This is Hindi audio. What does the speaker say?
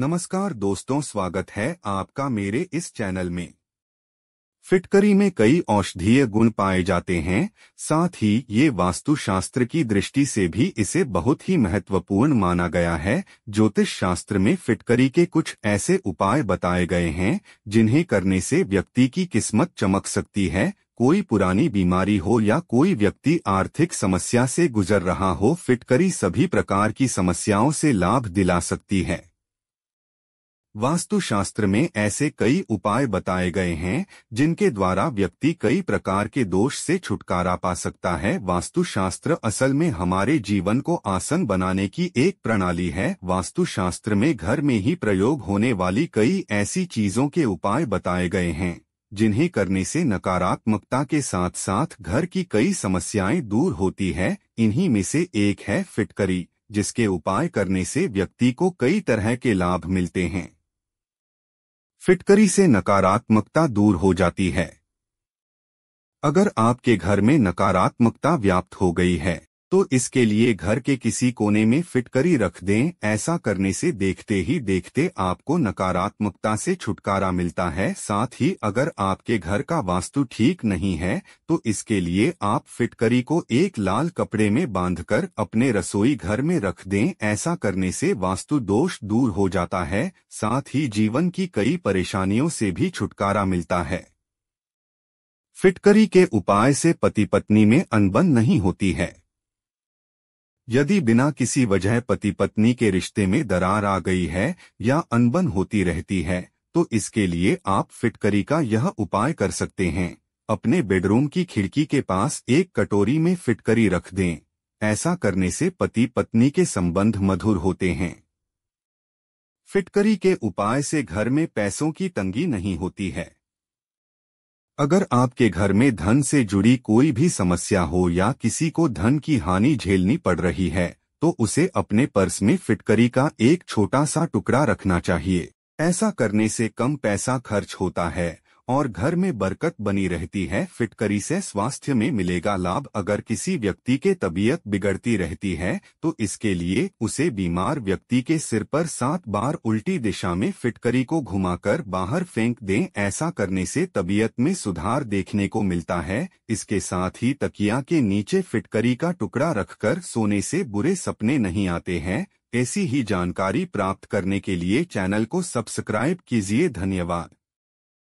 नमस्कार दोस्तों स्वागत है आपका मेरे इस चैनल में फिटकरी में कई औषधीय गुण पाए जाते हैं साथ ही ये वास्तुशास्त्र की दृष्टि से भी इसे बहुत ही महत्वपूर्ण माना गया है ज्योतिष शास्त्र में फिटकरी के कुछ ऐसे उपाय बताए गए हैं जिन्हें करने से व्यक्ति की किस्मत चमक सकती है कोई पुरानी बीमारी हो या कोई व्यक्ति आर्थिक समस्या से गुजर रहा हो फिटकरी सभी प्रकार की समस्याओं से लाभ दिला सकती है वास्तुशास्त्र में ऐसे कई उपाय बताए गए हैं जिनके द्वारा व्यक्ति कई प्रकार के दोष से छुटकारा पा सकता है वास्तुशास्त्र असल में हमारे जीवन को आसन बनाने की एक प्रणाली है वास्तुशास्त्र में घर में ही प्रयोग होने वाली कई ऐसी चीजों के उपाय बताए गए हैं जिन्हें करने से नकारात्मकता के साथ साथ घर की कई समस्याएं दूर होती है इन्हीं में से एक है फिटकरी जिसके उपाय करने से व्यक्ति को कई तरह के लाभ मिलते हैं फिटकरी से नकारात्मकता दूर हो जाती है अगर आपके घर में नकारात्मकता व्याप्त हो गई है तो इसके लिए घर के किसी कोने में फिटकरी रख दें ऐसा करने से देखते ही देखते आपको नकारात्मकता से छुटकारा मिलता है साथ ही अगर आपके घर का वास्तु ठीक नहीं है तो इसके लिए आप फिटकरी को एक लाल कपड़े में बांधकर अपने रसोई घर में रख दें ऐसा करने से वास्तु दोष दूर हो जाता है साथ ही जीवन की कई परेशानियों से भी छुटकारा मिलता है फिटकरी के उपाय से पति पत्नी में अनबन नहीं होती है यदि बिना किसी वजह पति पत्नी के रिश्ते में दरार आ गई है या अनबन होती रहती है तो इसके लिए आप फिटकरी का यह उपाय कर सकते हैं अपने बेडरूम की खिड़की के पास एक कटोरी में फिटकरी रख दें ऐसा करने से पति पत्नी के संबंध मधुर होते हैं फिटकरी के उपाय से घर में पैसों की तंगी नहीं होती है अगर आपके घर में धन से जुड़ी कोई भी समस्या हो या किसी को धन की हानि झेलनी पड़ रही है तो उसे अपने पर्स में फिटकरी का एक छोटा सा टुकड़ा रखना चाहिए ऐसा करने से कम पैसा खर्च होता है और घर में बरकत बनी रहती है फिटकरी से स्वास्थ्य में मिलेगा लाभ अगर किसी व्यक्ति के तबीयत बिगड़ती रहती है तो इसके लिए उसे बीमार व्यक्ति के सिर पर सात बार उल्टी दिशा में फिटकरी को घुमाकर बाहर फेंक दें ऐसा करने से तबीयत में सुधार देखने को मिलता है इसके साथ ही तकिया के नीचे फिटकरी का टुकड़ा रखकर सोने से बुरे सपने नहीं आते हैं ऐसी ही जानकारी प्राप्त करने के लिए चैनल को सब्सक्राइब कीजिए धन्यवाद